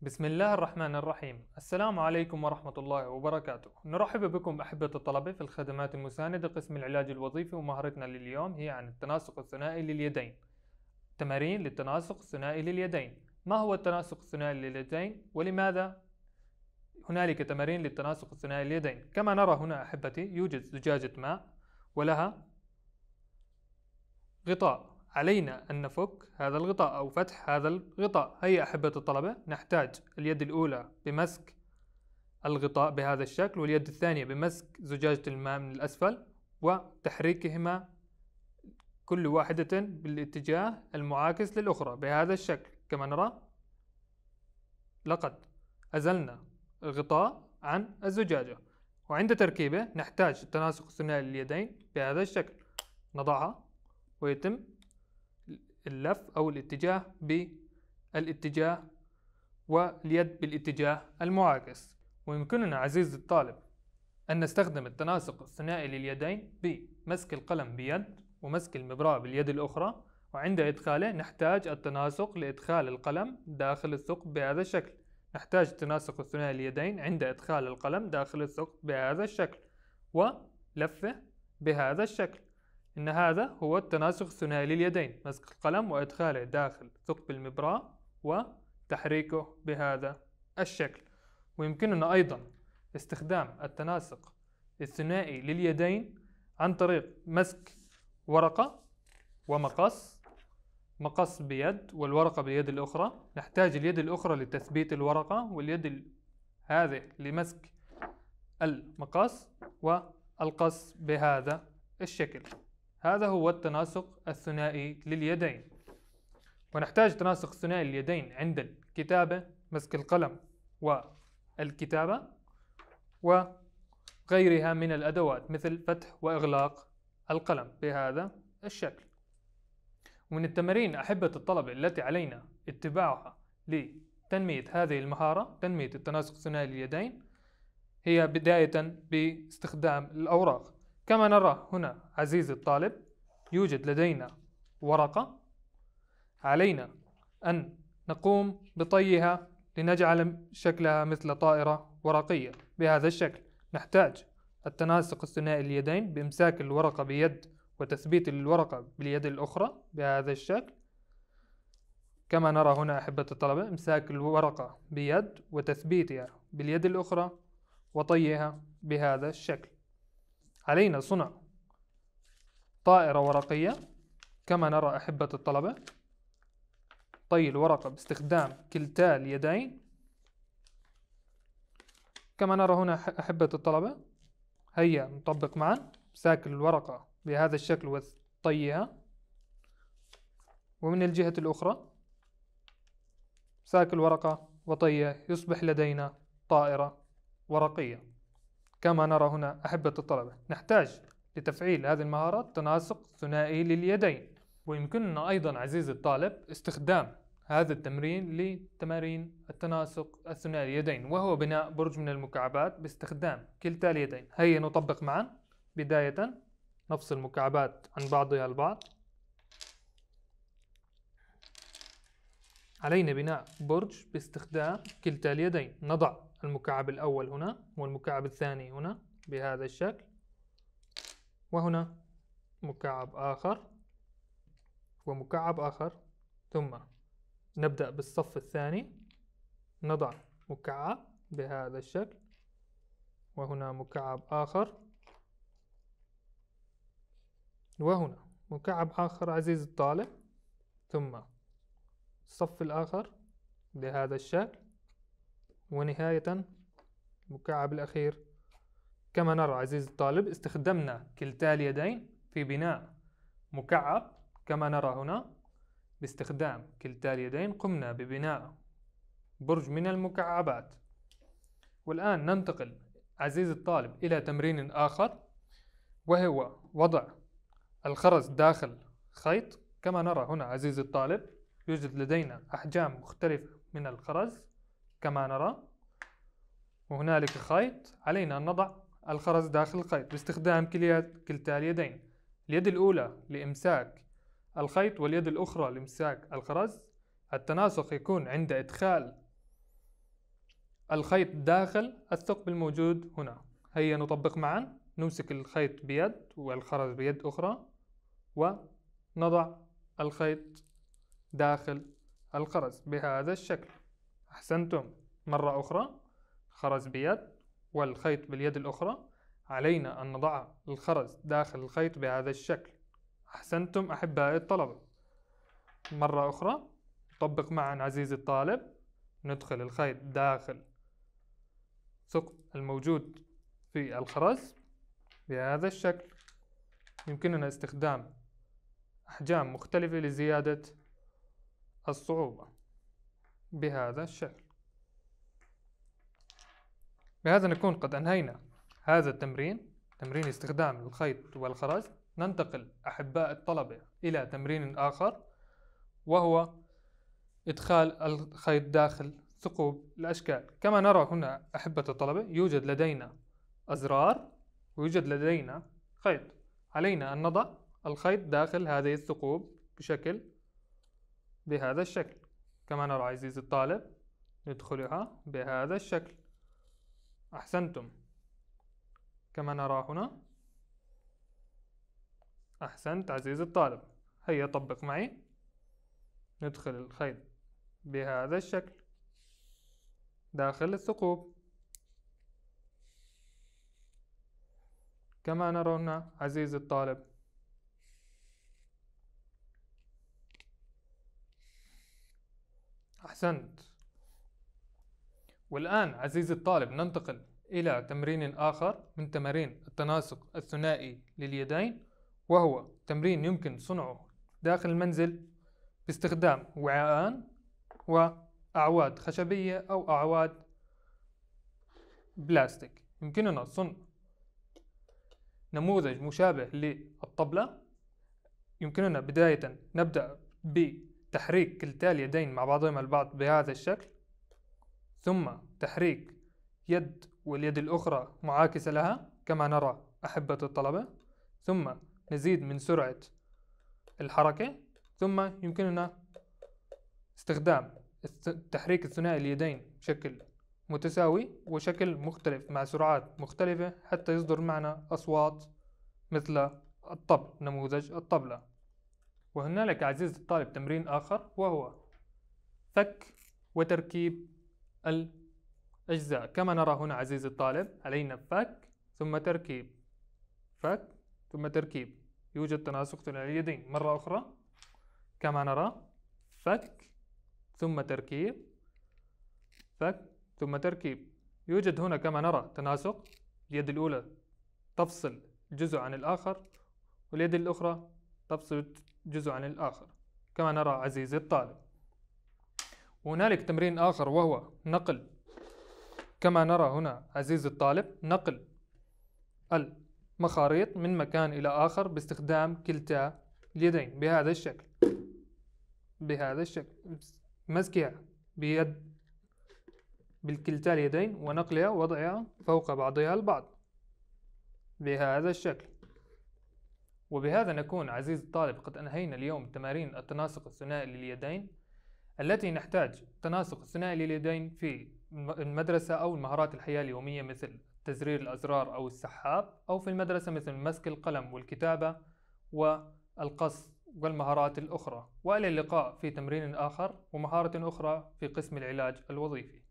بسم الله الرحمن الرحيم السلام عليكم ورحمة الله وبركاته نرحب بكم أحبة الطلبة في الخدمات المساندة قسم العلاج الوظيفي ومهارتنا لليوم هي عن التناسق الثنائي لليدين تمارين للتناسق الثنائي لليدين ما هو التناسق الثنائي لليدين ولماذا هنالك تمارين للتناسق الثنائي لليدين كما نرى هنا أحبتي يوجد زجاجة ماء ولها غطاء علينا أن نفك هذا الغطاء أو فتح هذا الغطاء هيا أحبة الطلبة نحتاج اليد الأولى بمسك الغطاء بهذا الشكل واليد الثانية بمسك زجاجة الماء من الأسفل وتحريكهما كل واحدة بالاتجاه المعاكس للأخرى بهذا الشكل كما نرى لقد أزلنا الغطاء عن الزجاجة وعند تركيبه نحتاج التناسق الثنائي لليدين بهذا الشكل نضعها ويتم اللف أو الاتجاه بالاتجاه واليد بالاتجاه المعاكس ويمكننا عزيزي الطالب أن نستخدم التناسق الثنائي لليدين بمسك القلم بيد ومسك المبراء باليد الأخرى وعند إدخاله نحتاج التناسق لإدخال القلم داخل الثقب بهذا الشكل نحتاج تناسق ثنائي اليدين عند إدخال القلم داخل الثقب بهذا الشكل ولفه بهذا الشكل إن هذا هو التناسق الثنائي لليدين مسك القلم وإدخاله داخل ثقب المبراء وتحريكه بهذا الشكل ويمكننا أيضا استخدام التناسق الثنائي لليدين عن طريق مسك ورقة ومقص مقص بيد والورقة باليد الأخرى نحتاج اليد الأخرى لتثبيت الورقة واليد هذه لمسك المقص والقص بهذا الشكل هذا هو التناسق الثنائي لليدين ونحتاج تناسق ثنائي لليدين عند الكتابة مسك القلم والكتابة وغيرها من الأدوات مثل فتح وإغلاق القلم بهذا الشكل ومن التمارين أحبة الطلبة التي علينا اتباعها لتنمية هذه المهارة تنمية التناسق ثنائي اليدين هي بداية باستخدام الأوراق كما نرى هنا عزيزي الطالب يوجد لدينا ورقة علينا أن نقوم بطيها لنجعل شكلها مثل طائرة ورقية بهذا الشكل نحتاج التناسق الثنائي اليدين بإمساك الورقة بيد وتثبيت الورقة باليد الأخرى بهذا الشكل كما نرى هنا أحبة الطلبة إمساك الورقة بيد وتثبيتها باليد الأخرى وطيها بهذا الشكل علينا صنع طائرة ورقية كما نرى أحبة الطلبة طي الورقة باستخدام كلتا اليدين كما نرى هنا أحبة الطلبة هيا نطبق معا إمساك الورقة بهذا الشكل وطيها ومن الجهة الأخرى ساك الورقة وطيها يصبح لدينا طائرة ورقية كما نرى هنا أحبة الطلبة نحتاج لتفعيل هذه المهارات تناسق ثنائي لليدين ويمكننا أيضا عزيزي الطالب استخدام هذا التمرين لتمارين التناسق الثنائي اليدين وهو بناء برج من المكعبات باستخدام كلتا اليدين هيا نطبق معا بداية نفصل المكعبات عن بعضها البعض علينا بناء برج باستخدام كلتا اليدين نضع المكعب الأول هنا والمكعب الثاني هنا بهذا الشكل وهنا مكعب آخر ومكعب آخر ثم نبدأ بالصف الثاني نضع مكعب بهذا الشكل وهنا مكعب آخر وهنا مكعب آخر عزيز الطالب ثم الصف الآخر بهذا الشكل ونهاية المكعب الأخير كما نرى عزيز الطالب استخدمنا كلتا اليدين في بناء مكعب كما نرى هنا باستخدام كلتا اليدين قمنا ببناء برج من المكعبات والآن ننتقل عزيز الطالب إلى تمرين آخر وهو وضع الخرز داخل خيط كما نرى هنا عزيزي الطالب يوجد لدينا أحجام مختلفة من الخرز كما نرى وهنالك خيط علينا أن نضع الخرز داخل الخيط باستخدام كلتا اليدين اليد الأولى لإمساك الخيط واليد الأخرى لإمساك الخرز التناسق يكون عند إدخال الخيط داخل الثقب الموجود هنا هيا نطبق معا نمسك الخيط بيد والخرز بيد أخرى ونضع الخيط داخل الخرز بهذا الشكل أحسنتم مرة أخرى خرز بيد والخيط باليد الأخرى علينا أن نضع الخرز داخل الخيط بهذا الشكل أحسنتم أحبائي الطلبة مرة أخرى طبق معا عزيزي الطالب ندخل الخيط داخل ثقب الموجود في الخرز بهذا الشكل يمكننا استخدام أحجام مختلفة لزيادة الصعوبة بهذا الشكل بهذا نكون قد أنهينا هذا التمرين تمرين استخدام الخيط والخرز ننتقل أحباء الطلبة إلى تمرين آخر وهو إدخال الخيط داخل ثقوب الأشكال كما نرى هنا أحبة الطلبة يوجد لدينا أزرار ويوجد لدينا خيط علينا أن نضع الخيط داخل هذه الثقوب بشكل بهذا الشكل كما نرى عزيزي الطالب ندخلها بهذا الشكل أحسنتم كما نرى هنا أحسنت عزيزي الطالب هيا طبق معي ندخل الخيط بهذا الشكل داخل الثقوب كما نرى هنا عزيزي الطالب أحسنت والآن عزيزي الطالب ننتقل إلى تمرين آخر من تمارين التناسق الثنائي لليدين وهو تمرين يمكن صنعه داخل المنزل باستخدام وعاءان وأعواد خشبية أو أعواد بلاستيك يمكننا صنع نموذج مشابه للطبلة يمكننا بداية نبدأ ب تحريك كلتا اليدين مع بعضهما البعض بهذا الشكل ثم تحريك يد واليد الأخرى معاكسة لها كما نرى أحبة الطلبة ثم نزيد من سرعة الحركة ثم يمكننا استخدام تحريك الثنائي اليدين بشكل متساوي وشكل مختلف مع سرعات مختلفة حتى يصدر معنا أصوات مثل الطبل نموذج الطبلة وهنالك عزيز الطالب تمرين آخر وهو فك وتركيب الأجزاء كما نرى هنا عزيز الطالب علينا فك ثم تركيب فك ثم تركيب يوجد تناسق على اليدين مرة أخرى كما نرى فك ثم تركيب فك ثم تركيب يوجد هنا كما نرى تناسق اليد الأولى تفصل جزء عن الآخر واليد الأخرى تفصل جزء عن الآخر كما نرى عزيزي الطالب هنالك تمرين آخر وهو نقل كما نرى هنا عزيزي الطالب نقل المخاريط من مكان إلى آخر باستخدام كلتا اليدين بهذا الشكل بهذا الشكل مسكها بيد بالكلتا اليدين ونقلها ووضعها فوق بعضها البعض بهذا الشكل وبهذا نكون عزيزي الطالب قد أنهينا اليوم تمارين التناسق الثنائي لليدين التي نحتاج تناسق الثنائي لليدين في المدرسة أو المهارات الحياة اليومية مثل تزرير الأزرار أو السحاب أو في المدرسة مثل مسك القلم والكتابة والقص والمهارات الأخرى وإلى اللقاء في تمرين آخر ومهارة أخرى في قسم العلاج الوظيفي